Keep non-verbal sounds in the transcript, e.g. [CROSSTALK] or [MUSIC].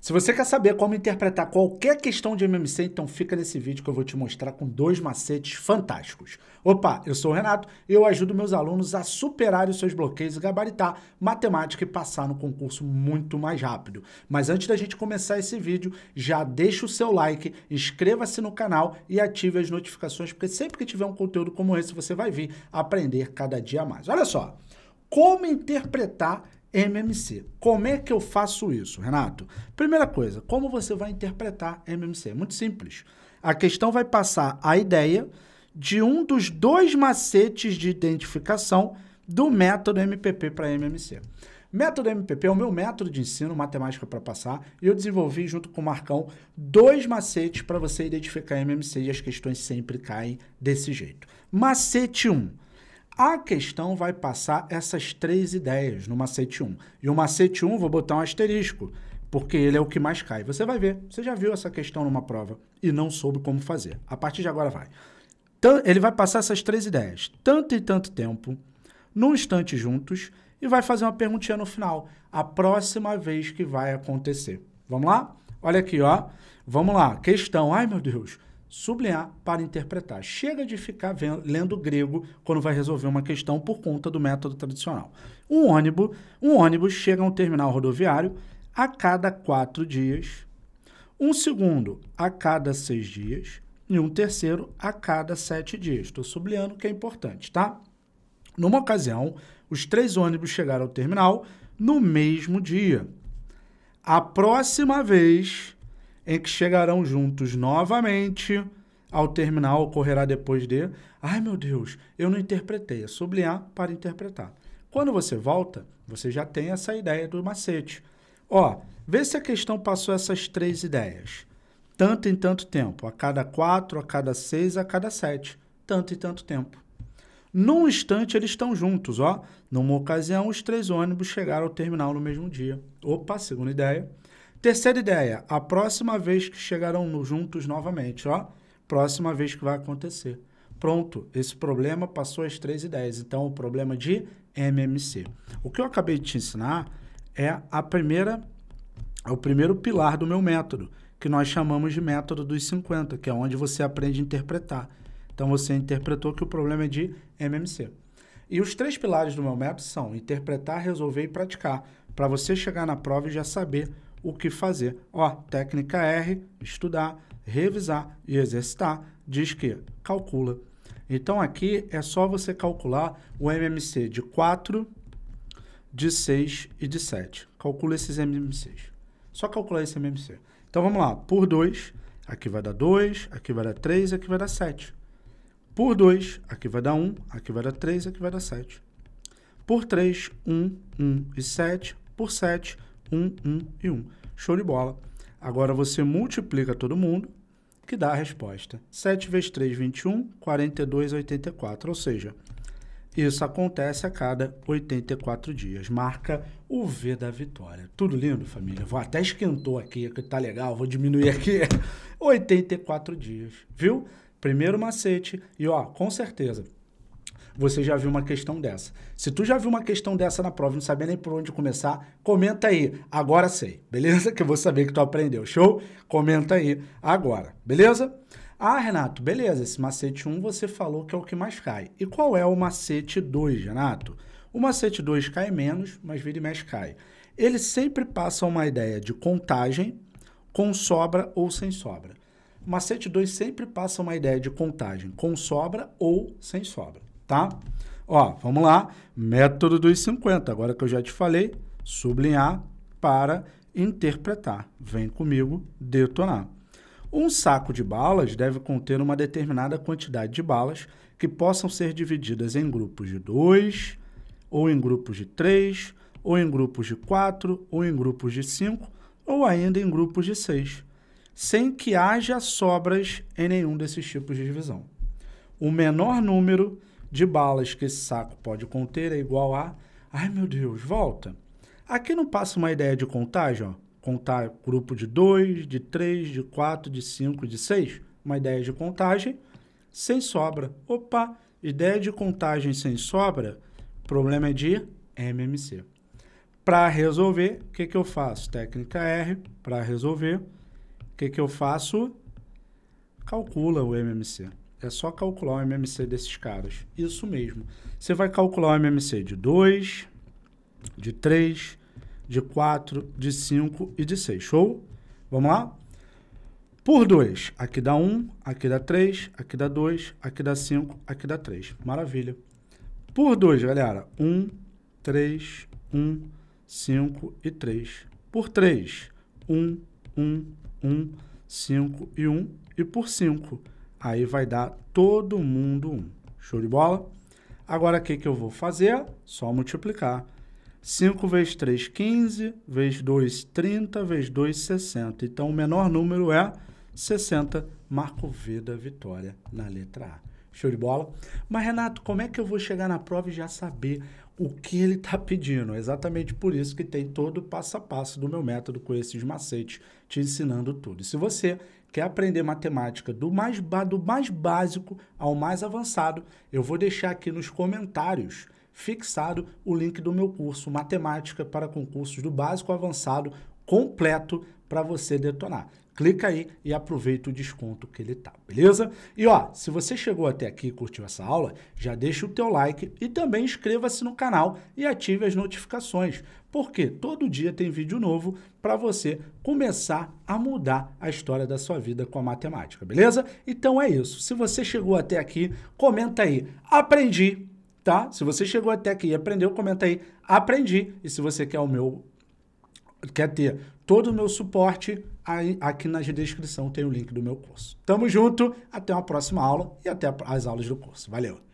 Se você quer saber como interpretar qualquer questão de MMC, então fica nesse vídeo que eu vou te mostrar com dois macetes fantásticos. Opa, eu sou o Renato e eu ajudo meus alunos a superar os seus bloqueios e gabaritar matemática e passar no concurso muito mais rápido. Mas antes da gente começar esse vídeo, já deixa o seu like, inscreva-se no canal e ative as notificações, porque sempre que tiver um conteúdo como esse, você vai vir aprender cada dia mais. Olha só, como interpretar MMC. Como é que eu faço isso, Renato? Primeira coisa, como você vai interpretar MMC? Muito simples. A questão vai passar a ideia de um dos dois macetes de identificação do método MPP para MMC. Método MPP é o meu método de ensino, matemática para passar, e eu desenvolvi junto com o Marcão dois macetes para você identificar MMC e as questões sempre caem desse jeito. Macete 1. Um, a questão vai passar essas três ideias no macete 1. E o macete 1, vou botar um asterisco, porque ele é o que mais cai. Você vai ver, você já viu essa questão numa prova e não soube como fazer. A partir de agora vai. Ele vai passar essas três ideias, tanto e tanto tempo, num instante juntos, e vai fazer uma perguntinha no final. A próxima vez que vai acontecer. Vamos lá? Olha aqui, ó. Vamos lá. Questão. Ai, meu Deus sublinhar para interpretar. Chega de ficar vendo, lendo grego quando vai resolver uma questão por conta do método tradicional. Um ônibus, um ônibus chega a um terminal rodoviário a cada quatro dias, um segundo a cada seis dias e um terceiro a cada sete dias. Estou sublinhando que é importante, tá? Numa ocasião, os três ônibus chegaram ao terminal no mesmo dia. A próxima vez em que chegarão juntos novamente. Ao terminal ocorrerá depois de. Ai meu Deus, eu não interpretei. É sublinhar para interpretar. Quando você volta, você já tem essa ideia do macete. Ó, vê se a questão passou essas três ideias. Tanto em tanto tempo. A cada quatro, a cada seis, a cada sete. Tanto e tanto tempo. Num instante eles estão juntos, ó. Numa ocasião, os três ônibus chegaram ao terminal no mesmo dia. Opa, segunda ideia. Terceira ideia, a próxima vez que chegarão juntos novamente, ó, próxima vez que vai acontecer. Pronto, esse problema passou as três ideias. Então, o problema de MMC. O que eu acabei de te ensinar é a primeira, é o primeiro pilar do meu método, que nós chamamos de método dos 50, que é onde você aprende a interpretar. Então, você interpretou que o problema é de MMC. E os três pilares do meu método são interpretar, resolver e praticar, para você chegar na prova e já saber o que fazer. Ó, técnica R, estudar, revisar e exercitar, diz que calcula. Então aqui é só você calcular o MMC de 4, de 6 e de 7. Calcula esses MMCs. Só calcular esse MMC. Então vamos lá, por 2, aqui vai dar 2, aqui vai dar 3, aqui vai dar 7. Por 2, aqui vai dar 1, aqui vai dar 3, aqui vai dar 7. Por 3, 1, 1 e 7. Por 7, 1, 1 e 1. Show de bola. Agora você multiplica todo mundo, que dá a resposta. 7 vezes 3, 21, 42, 84. Ou seja, isso acontece a cada 84 dias. Marca o V da vitória. Tudo lindo, família? Vou até esquentou aqui, que tá legal, vou diminuir aqui. 84 [LAUGHS] dias, viu? Primeiro macete. E ó, com certeza, você já viu uma questão dessa. Se tu já viu uma questão dessa na prova e não sabia nem por onde começar, comenta aí. Agora sei, beleza? [LAUGHS] Que eu vou saber que tu aprendeu. Show? Comenta aí agora, beleza? Ah, Renato, beleza. Esse macete 1 você falou que é o que mais cai. E qual é o macete 2, Renato? O macete 2 cai menos, mas vira e mexe cai. Ele sempre passa uma ideia de contagem com sobra ou sem sobra. O macete 2 sempre passa uma ideia de contagem com sobra ou sem sobra tá? Ó, vamos lá. Método dos 50. Agora que eu já te falei, sublinhar para interpretar. Vem comigo detonar. Um saco de balas deve conter uma determinada quantidade de balas que possam ser divididas em grupos de 2, ou em grupos de 3, ou em grupos de 4, ou em grupos de 5, ou ainda em grupos de 6, sem que haja sobras em nenhum desses tipos de divisão. O menor número de balas que esse saco pode conter é igual a. Ai meu Deus, volta! Aqui não passa uma ideia de contagem, ó. Contar grupo de 2, de 3, de 4, de 5, de 6. Uma ideia de contagem sem sobra. Opa! Ideia de contagem sem sobra, problema é de MMC. Para resolver, o que, que eu faço? Técnica R, para resolver, o que, que eu faço? Calcula o MMC. É só calcular o MMC desses caras. Isso mesmo. Você vai calcular o MMC de 2, de 3, de 4, de 5 e de 6. Show? Vamos lá? Por 2, aqui dá 1, um, aqui dá 3, aqui dá 2, aqui dá 5, aqui dá 3. Maravilha. Por 2, galera, 1, 3, 1, 5 e 3. Por 3, 1, 1, 1, 5 e 1. E por 5, 5. Aí vai dar todo mundo 1. Um. Show de bola? Agora, o que, que eu vou fazer? Só multiplicar. 5 vezes 3, 15, vezes 2, 30, vezes 2, 60. Então, o menor número é 60. Marco V da vitória na letra A. Show de bola? Mas, Renato, como é que eu vou chegar na prova e já saber o que ele está pedindo? É exatamente por isso que tem todo o passo a passo do meu método com esses macetes te ensinando tudo. E se você quer aprender matemática do mais, do mais básico ao mais avançado, eu vou deixar aqui nos comentários fixado o link do meu curso Matemática para Concursos do Básico ao Avançado completo para você detonar. Clica aí e aproveita o desconto que ele tá, beleza? E ó, se você chegou até aqui e curtiu essa aula, já deixa o teu like e também inscreva-se no canal e ative as notificações, porque todo dia tem vídeo novo para você começar a mudar a história da sua vida com a matemática, beleza? Então é isso. Se você chegou até aqui, comenta aí. Aprendi, tá? Se você chegou até aqui e aprendeu, comenta aí. Aprendi. E se você quer o meu quer ter todo o meu suporte, aí, aqui na descrição tem o link do meu curso. Tamo junto, até uma próxima aula e até as aulas do curso. Valeu!